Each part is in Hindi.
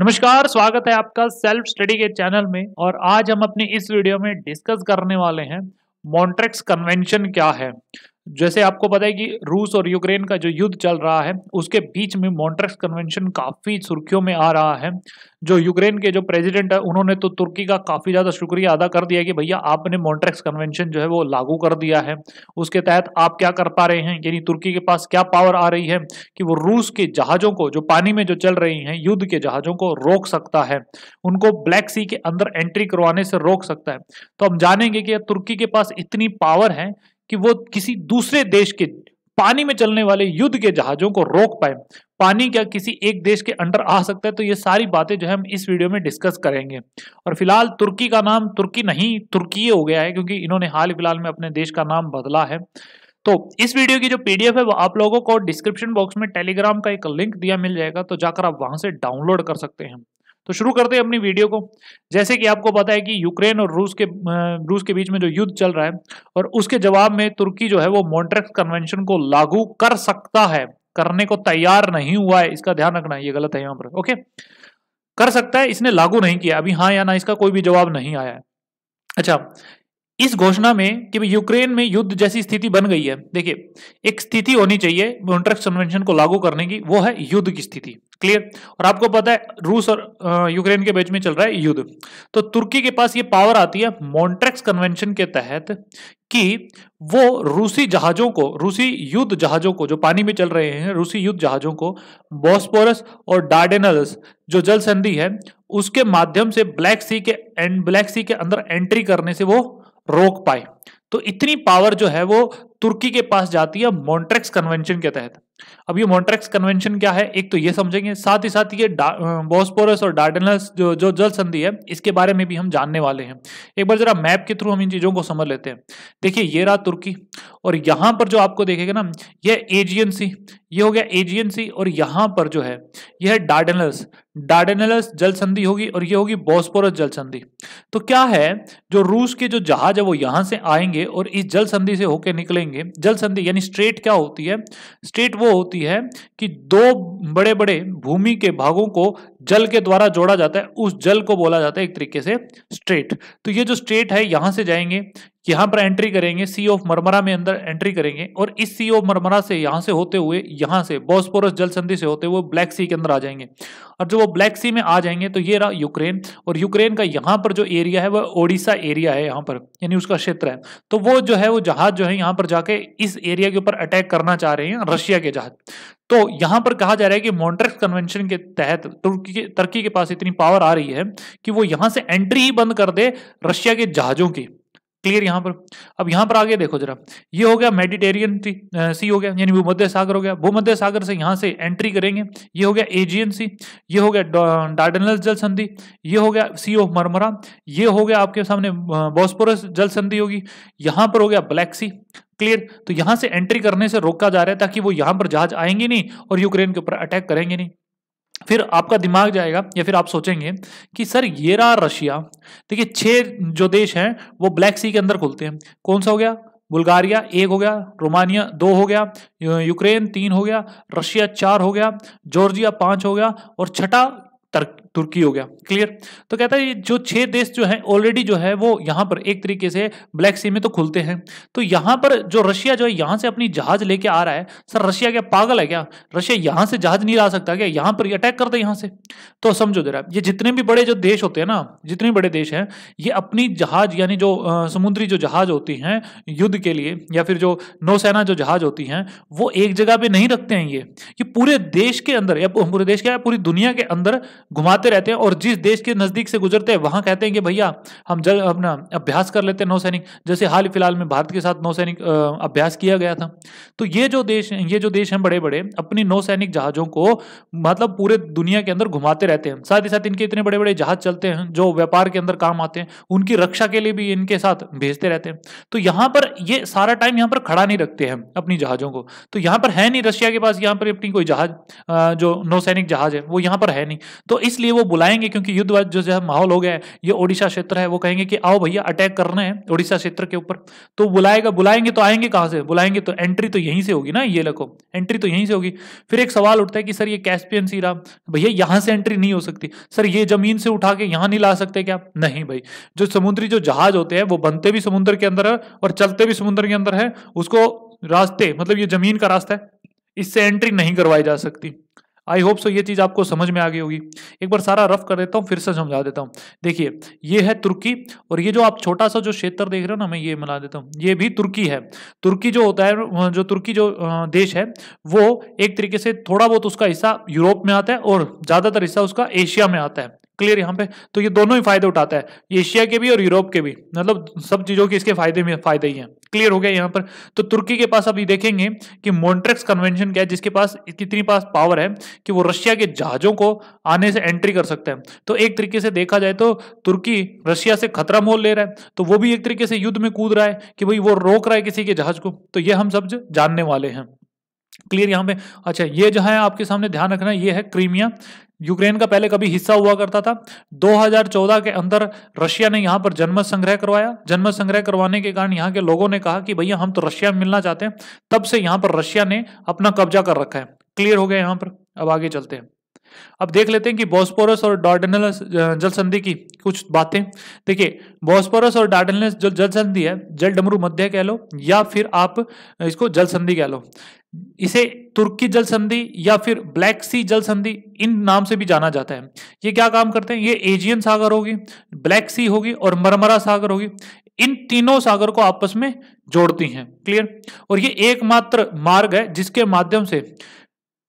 नमस्कार स्वागत है आपका सेल्फ स्टडी के चैनल में और आज हम अपने इस वीडियो में डिस्कस करने वाले हैं मॉन्ट्रेक्स कन्वेंशन क्या है जैसे आपको पता है कि रूस और यूक्रेन का जो युद्ध चल रहा है उसके बीच में मॉन्ट्रेक्स कन्वेंशन काफ़ी सुर्खियों में आ रहा है जो यूक्रेन के जो प्रेसिडेंट है उन्होंने तो तुर्की का काफ़ी ज़्यादा शुक्रिया अदा कर दिया कि भैया आपने मॉन्ट्रेक्स कन्वेंशन जो है वो लागू कर दिया है उसके तहत आप क्या कर पा रहे हैं यानी तुर्की के पास क्या पावर आ रही है कि वो रूस के जहाज़ों को जो पानी में जो चल रही है युद्ध के जहाज़ों को रोक सकता है उनको ब्लैक सी के अंदर एंट्री करवाने से रोक सकता है तो हम जानेंगे कि तुर्की के पास इतनी पावर है कि वो किसी दूसरे देश के पानी में चलने वाले युद्ध के जहाजों को रोक पाए पानी क्या किसी एक देश के अंडर आ सकता है तो ये सारी बातें जो है हम इस वीडियो में डिस्कस करेंगे और फिलहाल तुर्की का नाम तुर्की नहीं तुर्की हो गया है क्योंकि इन्होंने हाल फिलहाल में अपने देश का नाम बदला है तो इस वीडियो की जो पीडीएफ है वो आप लोगों को डिस्क्रिप्शन बॉक्स में टेलीग्राम का एक लिंक दिया मिल जाएगा तो जाकर आप वहां से डाउनलोड कर सकते हैं तो शुरू करते हैं अपनी वीडियो को जैसे कि आपको पता है कि यूक्रेन और रूस के रूस के बीच में जो युद्ध चल रहा है और उसके जवाब में तुर्की जो है वो मॉन्ट्रेक्स कन्वेंशन को लागू कर सकता है करने को तैयार नहीं हुआ है इसका ध्यान रखना ये गलत है यहाँ पर ओके कर सकता है इसने लागू नहीं किया अभी हाँ या ना इसका कोई भी जवाब नहीं आया है अच्छा इस घोषणा में कि यूक्रेन में युद्ध जैसी स्थिति बन गई है देखिए एक स्थिति होनी चाहिए मोन्ट्रेक्स कन्वेंशन को लागू करने की वो है युद्ध की स्थिति क्लियर और आपको पता है रूस और यूक्रेन के बीच में चल रहा है युद्ध तो तुर्की के पास ये पावर आती है मोन्ट्रेक्स कन्वेंशन के तहत कि वो रूसी जहाजों को रूसी युद्ध जहाजों को जो पानी में चल रहे हैं रूसी युद्ध जहाजों को बॉस्पोरस और डार्डेनल्स जो जल संधि है उसके माध्यम से ब्लैक सी के एंड ब्लैक सी के अंदर एंट्री करने से वो रोक पाए तो इतनी पावर जो है वो तुर्की के पास जाती है मॉन्ट्रेक्स कन्वेंशन के तहत अब ये मॉन्ट्रेक्स कन्वेंशन क्या है एक तो ये समझेंगे साथ ही साथ ये बॉस्पोरस और डार्डनस जो जो जल संधि है इसके बारे में भी हम जानने वाले हैं एक बार जरा मैप के थ्रू हम इन चीज़ों को समझ लेते हैं देखिए ये रहा तुर्की और यहां पर जो आपको देखेगा ना यह एजियनसी ये हो गया एजियनसी और यहां पर जो है यह डार्डेनलस डार्डेनलस जल संधि होगी और ये होगी बॉस्पोरस जल संधि तो क्या है जो रूस के जो जहाज है वो यहां से आएंगे और इस जल संधि से होके निकलेंगे जल संधि यानी स्ट्रेट क्या होती है स्ट्रेट वो होती है कि दो बड़े बड़े भूमि के भागों को जल के द्वारा जोड़ा जाता है उस जल को बोला जाता है एक तरीके से स्ट्रेट तो ये जो स्ट्रेट है यहां से जाएंगे यहाँ पर एंट्री करेंगे सी ऑफ मरमरा में अंदर एंट्री करेंगे और इस सी ऑफ मरमरा से यहाँ से होते हुए यहाँ से बॉस्पोरस जल संधि से होते हुए ब्लैक सी के अंदर आ जाएंगे और जो वो ब्लैक सी में आ जाएंगे तो ये रहा यूक्रेन और यूक्रेन का यहाँ पर जो एरिया है वह ओडिशा एरिया है यहाँ पर यानी उसका क्षेत्र है तो वो जो है वो जहाज जो है यहाँ पर जाके इस एरिया के ऊपर अटैक करना चाह रहे हैं रशिया के जहाज तो यहां पर कहा जा रहा है कि मॉन्ट्रेक्स कन्वेंशन के तहत तुर्की के तर्की के पास इतनी पावर आ रही है कि वो यहां से एंट्री ही बंद कर दे रशिया के जहाजों की क्लियर यहाँ पर अब यहाँ पर आगे देखो जरा ये हो गया मेडिटेरियन सी हो गया यानी वो मध्य सागर हो गया वो मध्य सागर से यहाँ से एंट्री करेंगे ये हो गया एजियन सी ये हो गया डार्डनल जल संधि ये हो गया सी ऑफ मरमरा ये हो गया आपके सामने बॉस्पोरस जल संधि होगी यहाँ पर हो गया ब्लैक सी क्लियर तो यहां से एंट्री करने से रोका जा रहा है ताकि वो यहां पर जहाज आएंगे नहीं और यूक्रेन के ऊपर अटैक करेंगे नहीं फिर आपका दिमाग जाएगा या फिर आप सोचेंगे कि सर ये रहा रशिया देखिए छह जो देश हैं वो ब्लैक सी के अंदर खुलते हैं कौन सा हो गया बुल्गारिया एक हो गया रोमानिया दो हो गया यूक्रेन तीन हो गया रशिया चार हो गया जॉर्जिया पांच हो गया और छठा तुर्की हो गया क्लियर तो कहता है जो छह देश जो है ऑलरेडी जो है वो यहां पर एक तरीके से ब्लैक सी में तो खुलते हैं तो यहां पर जो रशिया जो है यहां से अपनी जहाज लेके आ रहा है सर रशिया क्या पागल है क्या रशिया यहां से जहाज नहीं ला सकता क्या यहां पर अटैक करते यहां से तो समझो जरा ये जितने भी बड़े जो देश होते हैं ना जितने बड़े देश हैं ये अपनी जहाज यानी जो समुद्री जो जहाज होती है युद्ध के लिए या फिर जो नौसेना जो जहाज होती है वो एक जगह पर नहीं रखते हैं ये ये पूरे देश के अंदर या पूरे देश के पूरी दुनिया के अंदर घुमा घुमाते रहते हैं और जिस देश के नज़दीक से गुजरते हैं वहां कहते हैं कि भैया हम जल अपना अभ्यास कर लेते हैं नौसैनिक जैसे हाल फिलहाल में भारत के साथ नौसैनिक अभ्यास किया गया था तो ये जो देश ये जो देश हैं बड़े बड़े अपनी नौसैनिक जहाज़ों को मतलब पूरे दुनिया के अंदर घुमाते रहते हैं साथ ही साथ इनके इतने बड़े बड़े जहाज़ चलते हैं जो व्यापार के अंदर काम आते हैं उनकी रक्षा के लिए भी इनके साथ भेजते रहते हैं तो यहाँ पर ये सारा टाइम यहाँ पर खड़ा नहीं रखते हैं अपनी जहाज़ों को तो यहाँ पर है नहीं रशिया के पास यहाँ पर अपनी कोई जहाज जो नौसैनिक जहाज है वो यहाँ पर है नहीं तो इसलिए इसलिए वो बुलाएंगे क्योंकि युद्ध जो जो माहौल हो गया है ये ओडिशा क्षेत्र है वो कहेंगे कि आओ भैया अटैक करना है ओडिशा क्षेत्र के ऊपर तो बुलाएगा बुलाएंगे तो आएंगे कहाँ से बुलाएंगे तो एंट्री तो यहीं से होगी ना ये लखो एंट्री तो यहीं से होगी फिर एक सवाल उठता है कि सर ये कैस्पियन सी राम भैया यहाँ से एंट्री नहीं हो सकती सर ये जमीन से उठा के यहाँ नहीं ला सकते क्या नहीं भाई जो समुद्री जो जहाज होते हैं वो बनते भी समुद्र के अंदर है और चलते भी समुद्र के अंदर है उसको रास्ते मतलब ये जमीन का रास्ता है इससे एंट्री नहीं करवाई जा सकती आई होप सो ये चीज़ आपको समझ में आ गई होगी एक बार सारा रफ कर देता हूँ फिर से समझा देता हूँ देखिए ये है तुर्की और ये जो आप छोटा सा जो क्षेत्र देख रहे हो ना मैं ये मिला देता हूँ ये भी तुर्की है तुर्की जो होता है जो तुर्की जो देश है वो एक तरीके से थोड़ा बहुत उसका हिस्सा यूरोप में आता है और ज़्यादातर हिस्सा उसका एशिया में आता है क्लियर यहाँ पे तो ये दोनों ही फायदे उठाता है एशिया के भी और यूरोप के भी मतलब सब चीजों के इसके फायदे में फायदे ही हैं क्लियर हो गया यहाँ पर तो तुर्की के पास अब ये देखेंगे कि मोन्ट्रेक्स कन्वेंशन क्या है जिसके पास कितनी पास पावर है कि वो रशिया के जहाजों को आने से एंट्री कर सकते हैं तो एक तरीके से देखा जाए तो तुर्की रशिया से खतरा मोल ले रहा है तो वो भी एक तरीके से युद्ध में कूद रहा है कि भाई वो रोक रहा है किसी के जहाज को तो ये हम सब जानने वाले हैं क्लियर यहाँ पे अच्छा ये जो है आपके सामने ध्यान रखना ये है क्रीमिया यूक्रेन का पहले कभी हिस्सा हुआ करता था 2014 के अंदर रशिया ने यहाँ पर जन्म संग्रह करवाया जन्म संग्रह करवाने के कारण यहाँ के लोगों ने कहा कि भैया हम तो रशिया में मिलना चाहते हैं तब से यहाँ पर रशिया ने अपना कब्जा कर रखा है क्लियर हो गया यहाँ पर अब आगे चलते हैं अब देख लेते हैं कि बॉस्पोरस और डार्डनलस जल संधि की कुछ बातें देखिए बॉस्पोरस और डार्डनलस जो जल संधि है जल डमरू मध्य कह लो या फिर आप इसको जल संधि कह लो इसे तुर्की जल संधि या फिर ब्लैक सी जल संधि इन नाम से भी जाना जाता है ये क्या काम करते हैं ये एजियन सागर होगी ब्लैक सी होगी और मरमरा सागर होगी इन तीनों सागर को आपस में जोड़ती हैं क्लियर और ये एकमात्र मार्ग है जिसके माध्यम से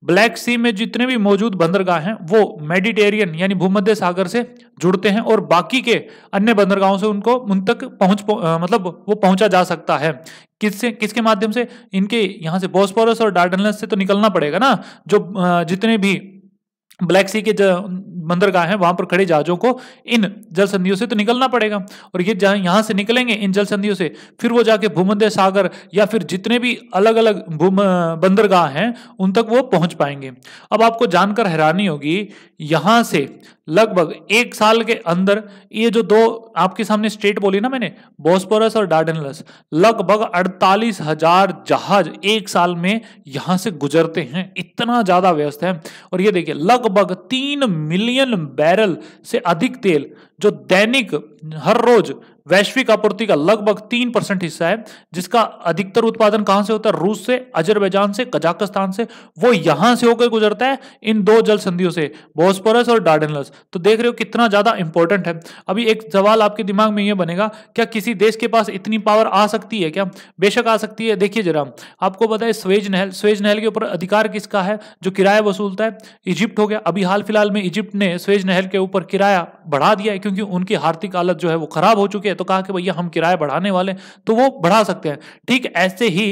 ब्लैक सी में जितने भी मौजूद बंदरगाह हैं वो मेडिटेरियन यानी भूमध्य सागर से जुड़ते हैं और बाकी के अन्य बंदरगाहों से उनको उन तक पहुंच मतलब वो पहुंचा जा सकता है किससे किसके माध्यम से इनके यहाँ से बोस्पोरस और डार्डनस से तो निकलना पड़ेगा ना जो जितने भी ब्लैक सी के बंदरगाह है वहां पर खड़े जहाजों को इन जल संधियों से तो निकलना पड़ेगा और ये जहां यहां से निकलेंगे इन जल संधियों से फिर वो जाके भूमध्य सागर या फिर जितने भी अलग अलग बंदरगाह हैं उन तक वो पहुंच पाएंगे अब आपको जानकर हैरानी होगी यहां से लगभग एक साल के अंदर ये जो दो आपके सामने स्टेट बोली ना मैंने बोस्पोरस और डार्डनलस लगभग अड़तालीस हजार जहाज एक साल में यहां से गुजरते हैं इतना ज्यादा व्यस्त है और ये देखिए लगभग लगभग तीन मिलियन बैरल से अधिक तेल जो दैनिक हर रोज वैश्विक आपूर्ति का लगभग तीन परसेंट हिस्सा है जिसका अधिकतर उत्पादन कहां से होता है रूस से अजरबैजान से कजाकिस्तान से वो यहां से होकर गुजरता है इन दो जल संधियों से बोस्पोरस और डार्डनलस तो देख रहे हो कितना ज्यादा इंपॉर्टेंट है अभी एक सवाल आपके दिमाग में यह बनेगा क्या किसी देश के पास इतनी पावर आ सकती है क्या बेशक आ सकती है देखिए जरा आपको बताए स्वेज नहल स्वेज नहल के ऊपर अधिकार किसका है जो किराया वसूलता है इजिप्ट हो गया अभी हाल फिलहाल में इजिप्ट ने स्वेज नहल के ऊपर किराया बढ़ा दिया है क्योंकि उनकी आर्थिक हालत जो है वो खराब हो चुकी है तो कहा कि भैया हम किराए बढ़ाने वाले तो वो बढ़ा सकते हैं ठीक ऐसे ही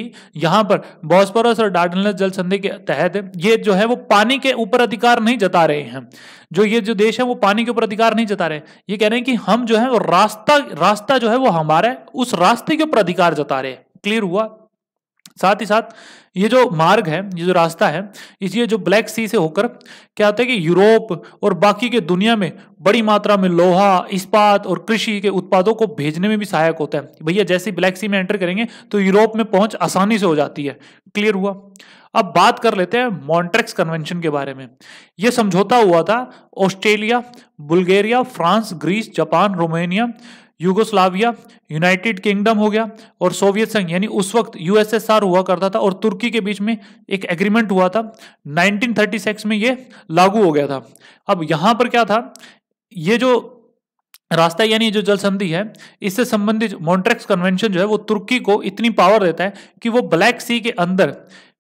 यहाँ पर बॉस्पोरस और डार्डनस जल संधि के तहत ये जो है वो पानी के ऊपर अधिकार नहीं जता रहे हैं जो ये जो देश है वो पानी के ऊपर अधिकार नहीं जता रहे ये कह रहे हैं कि हम जो है वो रास्ता रास्ता जो है वो हमारा है उस रास्ते के ऊपर अधिकार जता रहे क्लियर हुआ साथ ही साथ ये जो मार्ग है ये जो रास्ता है इसलिए जो ब्लैक सी से होकर क्या होता है कि यूरोप और बाकी के दुनिया में बड़ी मात्रा में लोहा इस्पात और कृषि के उत्पादों को भेजने में भी सहायक होता है भैया जैसे ब्लैक सी में एंटर करेंगे तो यूरोप में पहुंच आसानी से हो जाती है क्लियर हुआ अब बात कर लेते हैं मॉन्ट्रेक्स कन्वेंशन के बारे में यह समझौता हुआ था Australia Bulgaria France Greece Japan Romania Yugoslavia United Kingdom हो गया और सोवियत संघ यानी उस वक्त यूएसएसआर हुआ करता था और तुर्की के बीच में एक एग्रीमेंट हुआ था 1936 में ये लागू हो गया था अब यहां पर क्या था ये जो रास्ता यानी जो जल संधि है इससे संबंधित मॉन्ट्रेक्स कन्वेंशन जो है वो तुर्की को इतनी पावर देता है कि वो ब्लैक सी के अंदर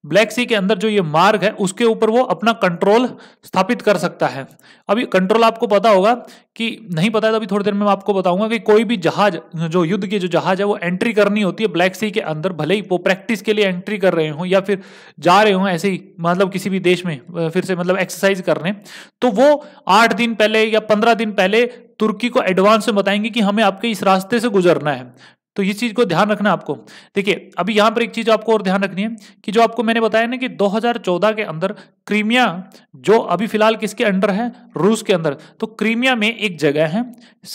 ब्लैक सी के अंदर जो ये मार्ग है उसके ऊपर वो अपना कंट्रोल स्थापित कर सकता है अभी कंट्रोल आपको पता होगा कि नहीं पता है तो अभी थोड़ी देर में मैं आपको बताऊंगा कि कोई भी जहाज जो युद्ध के जो जहाज है वो एंट्री करनी होती है ब्लैक सी के अंदर भले ही वो प्रैक्टिस के लिए एंट्री कर रहे हों या फिर जा रहे हों ऐसे ही मतलब किसी भी देश में फिर से मतलब एक्सरसाइज करने तो वो आठ दिन पहले या पंद्रह दिन पहले तुर्की को एडवांस में बताएंगे कि हमें आपके इस रास्ते से गुजरना है तो इस चीज़ को ध्यान रखना आपको देखिए अभी यहाँ पर एक चीज़ आपको और ध्यान रखनी है कि जो आपको मैंने बताया ना कि 2014 के अंदर क्रीमिया जो अभी फिलहाल किसके अंडर है रूस के अंदर तो क्रीमिया में एक जगह है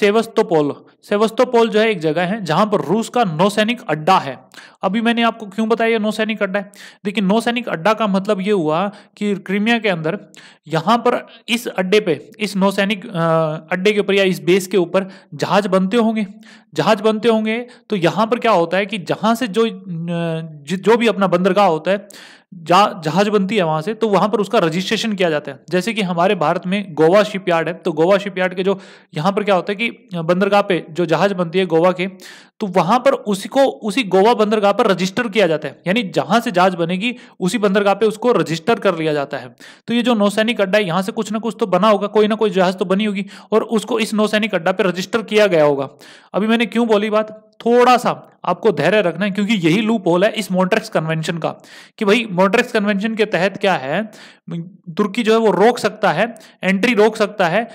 सेवस्तोपोल सेवस्तोपोल जो है एक जगह है जहां पर रूस का नौसैनिक अड्डा है अभी मैंने आपको क्यों बताया नौसैनिक अड्डा है देखिए सैनिक अड्डा का मतलब ये हुआ कि क्रीमिया के अंदर यहाँ पर इस अड्डे पे इस नौसैनिक अड्डे के ऊपर या इस बेस के ऊपर जहाज बनते होंगे जहाज बनते होंगे तो यहाँ पर क्या होता है कि जहाँ से जो जो भी अपना बंदरगाह होता है जहाज बनती है वहां से तो वहां पर उसका रजिस्ट्रेशन किया जाता है जैसे कि हमारे भारत में गोवा शिपयार्ड है तो गोवा शिपयार्ड के जो यहाँ पर क्या होता है कि बंदरगाह पे जो जहाज बनती है गोवा के तो वहां पर उसी को उसी गोवा बंदरगाह पर रजिस्टर किया जाता है यानी जहां से जहाज बनेगी उसी बंदरगाह पे उसको रजिस्टर कर लिया जाता है तो ये जो नौसैनिक अड्डा है यहाँ से कुछ ना कुछ तो बना होगा कोई ना कोई जहाज तो बनी होगी और उसको इस नौसैनिक अड्डा पर रजिस्टर किया गया होगा अभी मैंने क्यों बोली बात थोड़ा सा आपको धैर्य रखना है क्योंकि यही लूप होल है इस मोन्ट्रेक्स कन्वेंशन का कि भाई मोन्ट्रेक्स कन्वेंशन के तहत क्या है तुर्की जो है वो रोक सकता है एंट्री रोक सकता है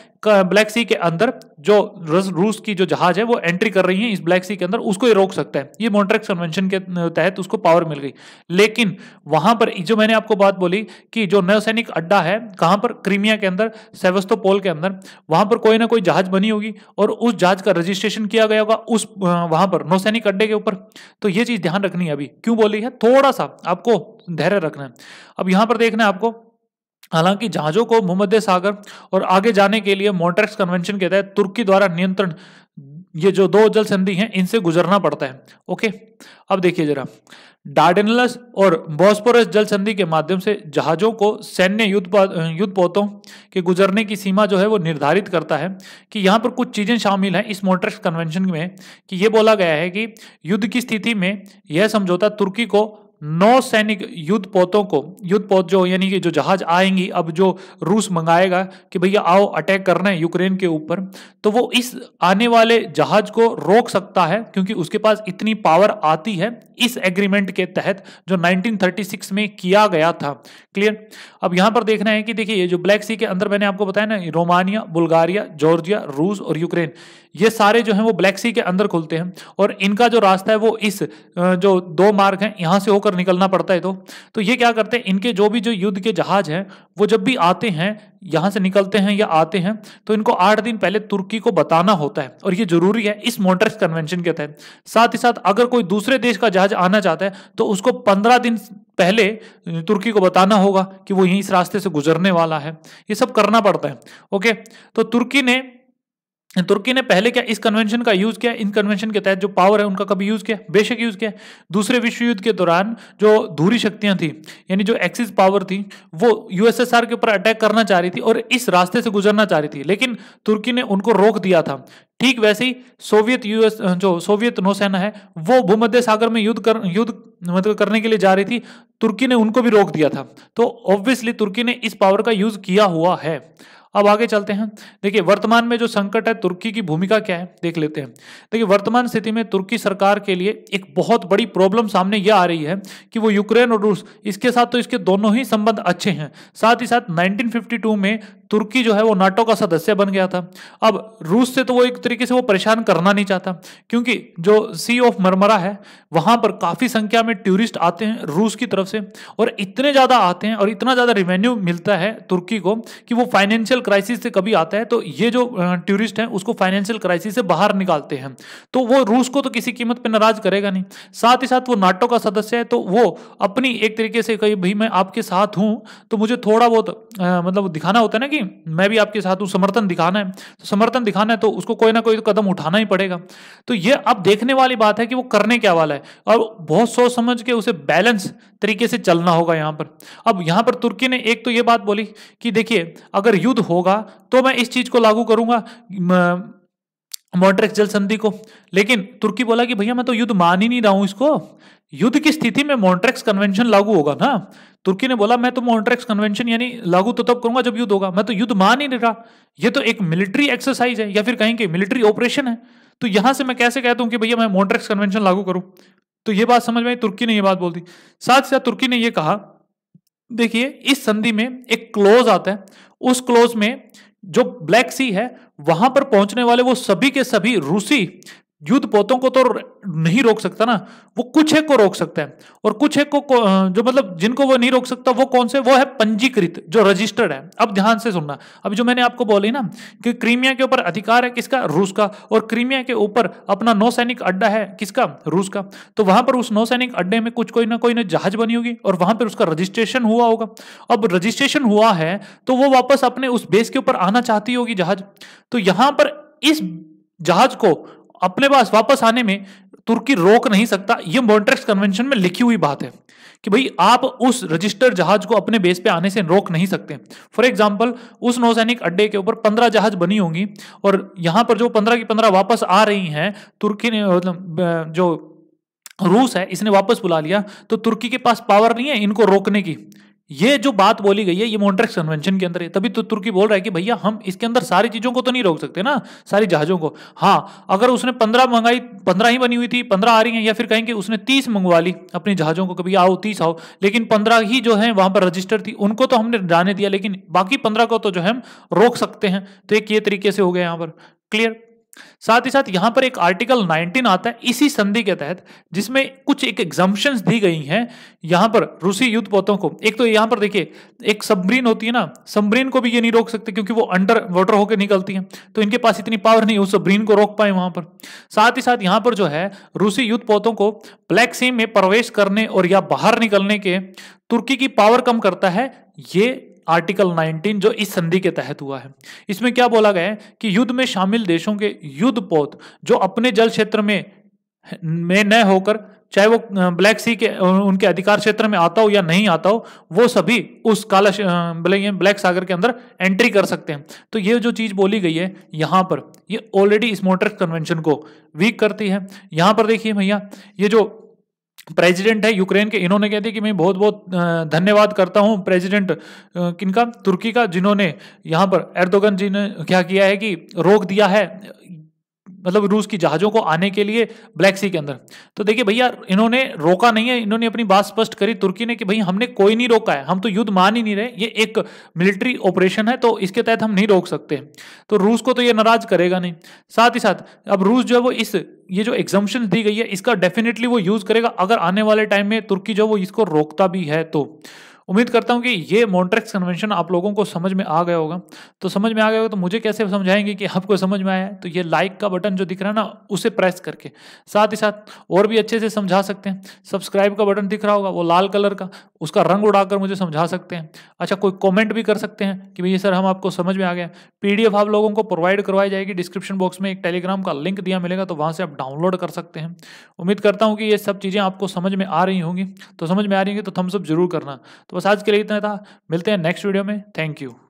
ब्लैक सी के अंदर जो रूस की जो जहाज है वो एंट्री कर रही है इस ब्लैक सी के अंदर उसको ये रोक सकता है ये मॉन्ट्रेक्स कन्वेंशन के तहत उसको पावर मिल गई लेकिन वहां पर जो मैंने आपको बात बोली कि जो नौसैनिक अड्डा है कहां पर क्रीमिया के अंदर सेवस्तोपोल के अंदर वहां पर कोई ना कोई जहाज बनी होगी और उस जहाज का रजिस्ट्रेशन किया गया होगा उस वहां पर नौसैनिक अड्डे के ऊपर तो ये चीज ध्यान रखनी है अभी क्यों बोली है थोड़ा सा आपको धैर्य रखना है अब यहां पर देखना है आपको हालांकि जहाजों को भूमध्य सागर और आगे जाने के लिए मोन्ट्रेक्स कन्वेंशन के तहत तुर्की द्वारा नियंत्रण ये जो दो जल संधि हैं इनसे गुजरना पड़ता है ओके अब देखिए जरा डार्डेनलस और बॉस्पोरस जल संधि के माध्यम से जहाजों को सैन्य युद्ध युद्धपोतों के गुजरने की सीमा जो है वो निर्धारित करता है कि यहाँ पर कुछ चीज़ें शामिल हैं इस मोन्ट्रेक्स कन्वेंशन में कि ये बोला गया है कि युद्ध की स्थिति में यह समझौता तुर्की को नौ सैनिक युद्ध पोतों को युद्ध पोत जो यानी कि जो जहाज आएंगी अब जो रूस मंगाएगा कि भैया आओ अटैक करना है यूक्रेन के ऊपर तो वो इस आने वाले जहाज को रोक सकता है क्योंकि उसके पास इतनी पावर आती है इस एग्रीमेंट के तहत जो 1936 में किया गया था क्लियर अब यहां पर देखना है कि देखिए ये जो ब्लैक सी के अंदर मैंने आपको बताया ना रोमानिया बुल्गारिया जॉर्जिया रूस और यूक्रेन ये सारे जो है वो ब्लैक सी के अंदर खुलते हैं और इनका जो रास्ता है वो इस जो दो मार्ग है यहां से होकर होकर निकलना पड़ता है तो तो ये क्या करते हैं इनके जो भी जो युद्ध के जहाज हैं वो जब भी आते हैं यहाँ से निकलते हैं या आते हैं तो इनको आठ दिन पहले तुर्की को बताना होता है और ये जरूरी है इस मोटर्स कन्वेंशन के तहत साथ ही साथ अगर कोई दूसरे देश का जहाज आना चाहता है तो उसको पंद्रह दिन पहले तुर्की को बताना होगा कि वो यहीं इस रास्ते से गुजरने वाला है ये सब करना पड़ता है ओके तो तुर्की ने तुर्की ने पहले क्या इस कन्वेंशन का यूज किया इन कन्वेंशन के तहत जो पावर है उनका कभी यूज किया बेशक यूज किया दूसरे विश्व युद्ध के दौरान जो धूरी शक्तियां थी यानी जो एक्सिस पावर थी वो यूएसएसआर के ऊपर अटैक करना चाह रही थी और इस रास्ते से गुजरना चाह रही थी लेकिन तुर्की ने उनको रोक दिया था ठीक वैसे ही सोवियत यूएस जो सोवियत नौसेना है वो भूमध्य सागर में युद्ध कर युद्ध मतलब करने के लिए जा रही थी तुर्की ने उनको भी रोक दिया था तो ऑब्वियसली तुर्की ने इस पावर का यूज किया हुआ है अब आगे चलते हैं देखिए वर्तमान में जो संकट है तुर्की की भूमिका क्या है देख लेते हैं देखिए वर्तमान स्थिति में तुर्की सरकार के लिए एक बहुत बड़ी प्रॉब्लम सामने यह आ रही है कि वो यूक्रेन और रूस इसके साथ तो इसके दोनों ही संबंध अच्छे हैं साथ ही साथ 1952 में तुर्की जो है वो नाटो का सदस्य बन गया था अब रूस से तो वो एक तरीके से वो परेशान करना नहीं चाहता क्योंकि जो सी ऑफ मरमरा है वहां पर काफ़ी संख्या में टूरिस्ट आते हैं रूस की तरफ से और इतने ज़्यादा आते हैं और इतना ज़्यादा रेवेन्यू मिलता है तुर्की को कि वो फाइनेंशियल क्राइसिस से कभी आता है तो ये जो टूरिस्ट हैं उसको फाइनेंशियल क्राइसिस से बाहर निकालते हैं तो वो रूस को तो किसी कीमत पर नाराज करेगा नहीं साथ ही साथ वो नाटो का सदस्य है तो वो अपनी एक तरीके से कही भाई मैं आपके साथ हूँ तो मुझे थोड़ा बहुत मतलब दिखाना होता है ना कि कि मैं भी आपके साथ हूँ समर्थन दिखाना है तो समर्थन दिखाना है तो उसको कोई ना कोई तो कदम उठाना ही पड़ेगा तो ये अब देखने वाली बात है कि वो करने क्या वाला है और बहुत सोच समझ के उसे बैलेंस तरीके से चलना होगा यहाँ पर अब यहाँ पर तुर्की ने एक तो ये बात बोली कि देखिए अगर युद्ध होगा तो मैं इस चीज़ को लागू करूँगा मॉड्रेक्स जल संधि को लेकिन तुर्की बोला कि भैया मैं तो युद्ध मान ही नहीं रहा हूं इसको युद्ध की स्थिति में मॉन्ट्रेक्स कन्वेंशन लागू होगा ना तुर्की ने बोला मैं तो मोन्ट्रेक्स कन्वेंशन यानी लागू तो तब करूंगा जब युद्ध होगा मैं तो युद्ध मान ही नहीं रहा ये तो एक मिलिट्री एक्सरसाइज है या फिर कहेंगे मिलिट्री ऑपरेशन है तो यहां से मैं कैसे कहता हूं कि भैया मैं मोन्ट्रेक्स कन्वेंशन लागू करूं तो ये बात समझ में आई तुर्की ने यह बात बोल दी साथ ही साथ तुर्की ने यह कहा देखिए इस संधि में एक क्लोज आता है उस क्लोज में जो ब्लैक सी है वहां पर पहुंचने वाले वो सभी के सभी रूसी युद्ध पोतों को तो नहीं रोक सकता ना वो कुछ एक को रोक सकता है और कुछ एक को, जो मतलब जिनको वो नहीं रोक सकता वो कौन से वो है पंजीकृत जो रजिस्टर्ड है अब ध्यान से सुनना अभी जो मैंने आपको बोली ना कि क्रीमिया के ऊपर अधिकार है किसका रूस का और क्रीमिया के ऊपर अपना नौसैनिक अड्डा है किसका रूस का तो वहां पर उस नौसैनिक अड्डे में कुछ कोई ना कोई ना जहाज बनी होगी और वहां पर उसका रजिस्ट्रेशन हुआ होगा अब रजिस्ट्रेशन हुआ है तो वो वापस अपने उस बेस के ऊपर आना चाहती होगी जहाज तो यहां पर इस जहाज को अपने पास वापस आने में तुर्की रोक नहीं सकता यह मॉन्ट्रेक्स कन्वेंशन में लिखी हुई बात है कि भाई आप उस रजिस्टर जहाज को अपने बेस पे आने से रोक नहीं सकते फॉर एग्जाम्पल उस नौसैनिक अड्डे के ऊपर पंद्रह जहाज बनी होंगी और यहां पर जो पंद्रह की पंद्रह वापस आ रही हैं तुर्की ने मतलब जो रूस है इसने वापस बुला लिया तो तुर्की के पास पावर नहीं है इनको रोकने की ये जो बात बोली गई है ये मोन्ट्रेक्स कन्वेंशन के अंदर है तभी तो तुर्की बोल रहा है कि भैया हम इसके अंदर सारी चीजों को तो नहीं रोक सकते ना सारी जहाजों को हाँ अगर उसने पंद्रह मंगाई पंद्रह ही बनी हुई थी पंद्रह आ रही है या फिर कहेंगे उसने तीस मंगवा ली अपने जहाजों को कभी आओ तीस आओ लेकिन पंद्रह ही जो है वहां पर रजिस्टर थी उनको तो हमने जाने दिया लेकिन बाकी पंद्रह को तो जो है हम रोक सकते हैं तो एक ये तरीके से हो गया यहाँ पर क्लियर साथ ही साथ यहां पर एक आर्टिकल 19 आता है इसी संधि के तहत जिसमें कुछ एक एग्जाम्पन दी गई हैं यहां पर रूसी युद्ध पोतों को एक तो यहां पर देखिए एक सबमरीन होती है ना सबमरीन को भी ये नहीं रोक सकते क्योंकि वो अंडर वाटर होकर निकलती है तो इनके पास इतनी पावर नहीं उस सबमरीन को रोक पाए वहां पर साथ ही साथ यहां पर जो है रूसी युद्ध पोतों को ब्लैक सी में प्रवेश करने और या बाहर निकलने के तुर्की की पावर कम करता है ये आर्टिकल 19 जो इस संधि के तहत हुआ है इसमें क्या बोला गया है कि युद्ध में शामिल देशों के युद्ध पोत जो अपने जल क्षेत्र में में न होकर चाहे वो ब्लैक सी के उनके अधिकार क्षेत्र में आता हो या नहीं आता हो वो सभी उस काला ब्लैक सागर के अंदर एंट्री कर सकते हैं तो ये जो चीज़ बोली गई है यहाँ पर ये ऑलरेडी इस मोटर कन्वेंशन को वीक करती है यहाँ पर देखिए भैया ये जो प्रेसिडेंट है यूक्रेन के इन्होंने कह दिया कि मैं बहुत बहुत धन्यवाद करता हूँ प्रेसिडेंट किनका तुर्की का जिन्होंने यहाँ पर एर्दोगन जी ने क्या किया है कि रोक दिया है मतलब रूस की जहाज़ों को आने के लिए ब्लैक सी के अंदर तो देखिए भैया इन्होंने रोका नहीं है इन्होंने अपनी बात स्पष्ट करी तुर्की ने कि भाई हमने कोई नहीं रोका है हम तो युद्ध मान ही नहीं रहे ये एक मिलिट्री ऑपरेशन है तो इसके तहत हम नहीं रोक सकते तो रूस को तो ये नाराज करेगा नहीं साथ ही साथ अब रूस जो है वो इस ये जो एग्जाम्पन दी गई है इसका डेफिनेटली वो यूज़ करेगा अगर आने वाले टाइम में तुर्की जो वो इसको रोकता भी है तो उम्मीद करता हूँ कि ये मॉन्ट्रैक्स कन्वेंशन आप लोगों को समझ में आ गया होगा तो समझ में आ गया होगा तो मुझे कैसे समझाएंगे कि आपको समझ में आया तो ये लाइक का बटन जो दिख रहा है ना उसे प्रेस करके साथ ही साथ और भी अच्छे से समझा सकते हैं सब्सक्राइब का बटन दिख रहा होगा वो लाल कलर का उसका रंग उड़ाकर मुझे समझा सकते हैं अच्छा कोई कॉमेंट भी कर सकते हैं कि भैया सर हम आपको समझ में आ गया पीडीएफ आप लोगों को प्रोवाइड करवाई जाएगी डिस्क्रिप्शन बॉक्स में एक टेलीग्राम का लिंक दिया मिलेगा तो वहाँ से आप डाउनलोड कर सकते हैं उम्मीद करता हूँ कि ये सब चीज़ें आपको समझ में आ रही होंगी तो समझ में आ रही होंगी तो थम्सअप जरूर करना तो बस आज के लिए इतना था मिलते हैं नेक्स्ट वीडियो में थैंक यू